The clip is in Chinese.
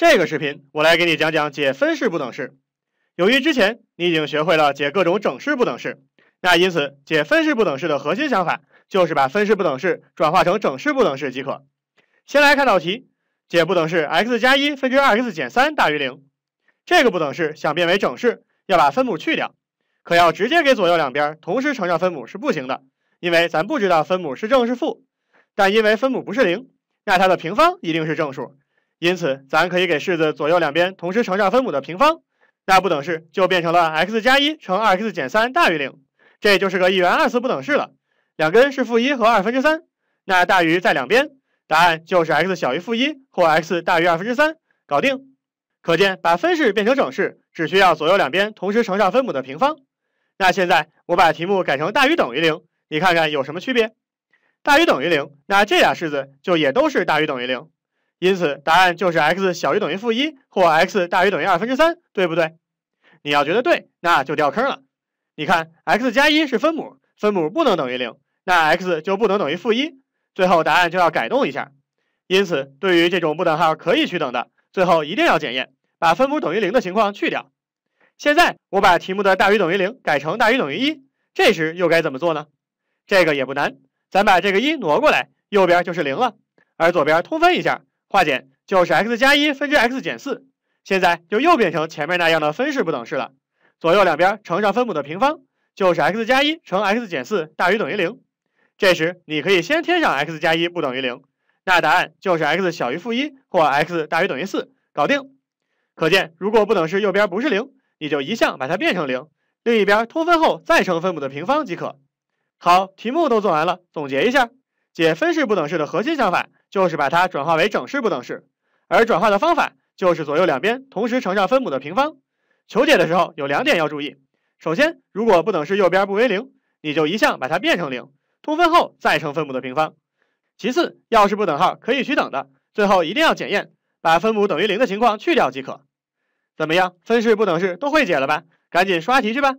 这个视频我来给你讲讲解分式不等式。由于之前你已经学会了解各种整式不等式，那因此解分式不等式的核心想法就是把分式不等式转化成整式不等式即可。先来看道题，解不等式 x 加一分之二 x 减三大于零。这个不等式想变为整式，要把分母去掉，可要直接给左右两边同时乘上分母是不行的，因为咱不知道分母是正是负。但因为分母不是零，那它的平方一定是正数。因此，咱可以给式子左右两边同时乘上分母的平方，那不等式就变成了 x 加一乘二 x 减三大于零，这就是个一元二次不等式了。两根是负一和二分之三，那大于在两边，答案就是 x 小于负一或 x 大于二分之三，搞定。可见，把分式变成整式，只需要左右两边同时乘上分母的平方。那现在我把题目改成大于等于零，你看看有什么区别？大于等于零，那这俩式子就也都是大于等于零。因此，答案就是 x 小于等于负一或 x 大于等于二分之三，对不对？你要觉得对，那就掉坑了。你看，x 加一是分母，分母不能等于零，那 x 就不能等于负一。最后答案就要改动一下。因此，对于这种不等号可以取等的，最后一定要检验，把分母等于零的情况去掉。现在我把题目的大于等于零改成大于等于一，这时又该怎么做呢？这个也不难，咱把这个一挪过来，右边就是零了，而左边通分一下。化简就是 x 加一分之 x 减四，现在就又变成前面那样的分式不等式了。左右两边乘上分母的平方，就是 x 加一乘 x 减四大于等于零。这时你可以先添上 x 加一不等于零，那答案就是 x 小于负一或 x 大于等于四，搞定。可见，如果不等式右边不是零，你就移项把它变成零，另一边通分后再乘分母的平方即可。好，题目都做完了，总结一下，解分式不等式的核心想法。就是把它转化为整式不等式，而转化的方法就是左右两边同时乘上分母的平方。求解的时候有两点要注意：首先，如果不等式右边不为零，你就移项把它变成零，通分后再乘分母的平方；其次，要是不等号可以取等的，最后一定要检验，把分母等于零的情况去掉即可。怎么样，分式不等式都会解了吧？赶紧刷题去吧！